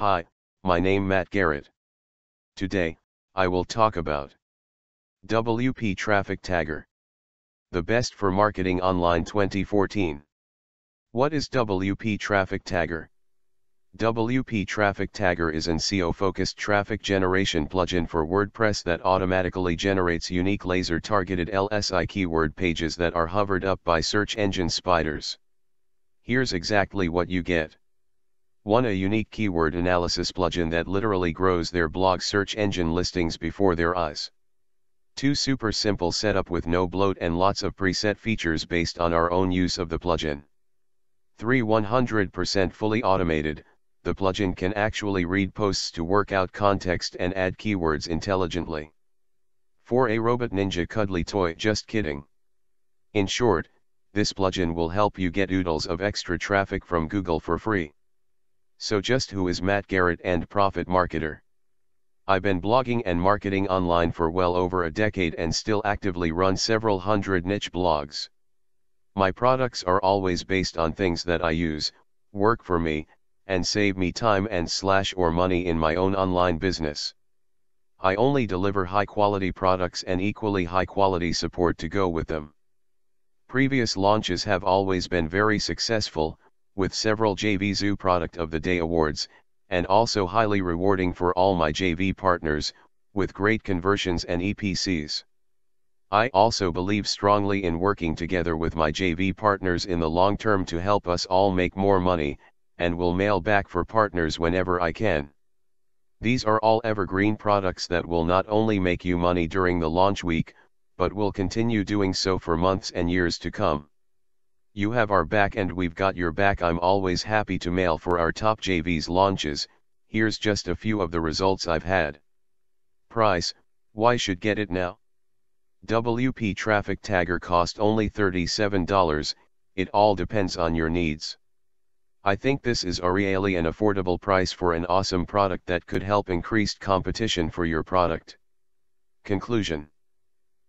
Hi, my name Matt Garrett. Today, I will talk about WP Traffic Tagger. The best for marketing online 2014. What is WP Traffic Tagger? WP Traffic Tagger is an SEO-focused traffic generation plugin for WordPress that automatically generates unique laser-targeted LSI keyword pages that are hovered up by search engine spiders. Here's exactly what you get. One a unique keyword analysis bludgeon that literally grows their blog search engine listings before their eyes. Two super simple setup with no bloat and lots of preset features based on our own use of the plugin. 3 100% fully automated, the plugin can actually read posts to work out context and add keywords intelligently. 4 a robot ninja cuddly toy just kidding. In short, this plugin will help you get oodles of extra traffic from Google for free. So just who is Matt Garrett and Profit Marketer? I've been blogging and marketing online for well over a decade and still actively run several hundred niche blogs. My products are always based on things that I use, work for me, and save me time and slash or money in my own online business. I only deliver high quality products and equally high quality support to go with them. Previous launches have always been very successful, with several JV Zoo Product of the Day awards, and also highly rewarding for all my JV partners, with great conversions and EPCs. I also believe strongly in working together with my JV partners in the long term to help us all make more money, and will mail back for partners whenever I can. These are all evergreen products that will not only make you money during the launch week, but will continue doing so for months and years to come. You have our back and we've got your back I'm always happy to mail for our top JV's launches, here's just a few of the results I've had. Price, why should get it now? WP Traffic Tagger cost only $37, it all depends on your needs. I think this is a really an affordable price for an awesome product that could help increased competition for your product. Conclusion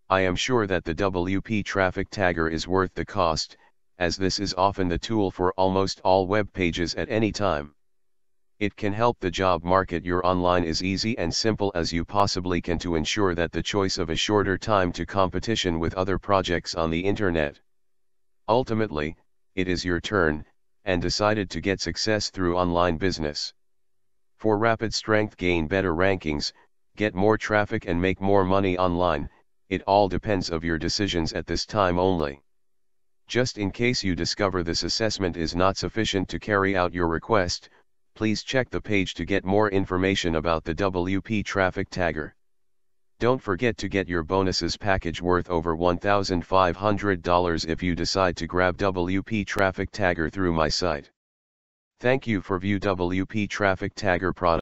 I am sure that the WP Traffic Tagger is worth the cost, as this is often the tool for almost all web pages at any time. It can help the job market your online as easy and simple as you possibly can to ensure that the choice of a shorter time to competition with other projects on the internet. Ultimately, it is your turn, and decided to get success through online business. For rapid strength gain better rankings, get more traffic and make more money online, it all depends of your decisions at this time only. Just in case you discover this assessment is not sufficient to carry out your request, please check the page to get more information about the WP Traffic Tagger. Don't forget to get your bonuses package worth over $1,500 if you decide to grab WP Traffic Tagger through my site. Thank you for view WP Traffic Tagger product.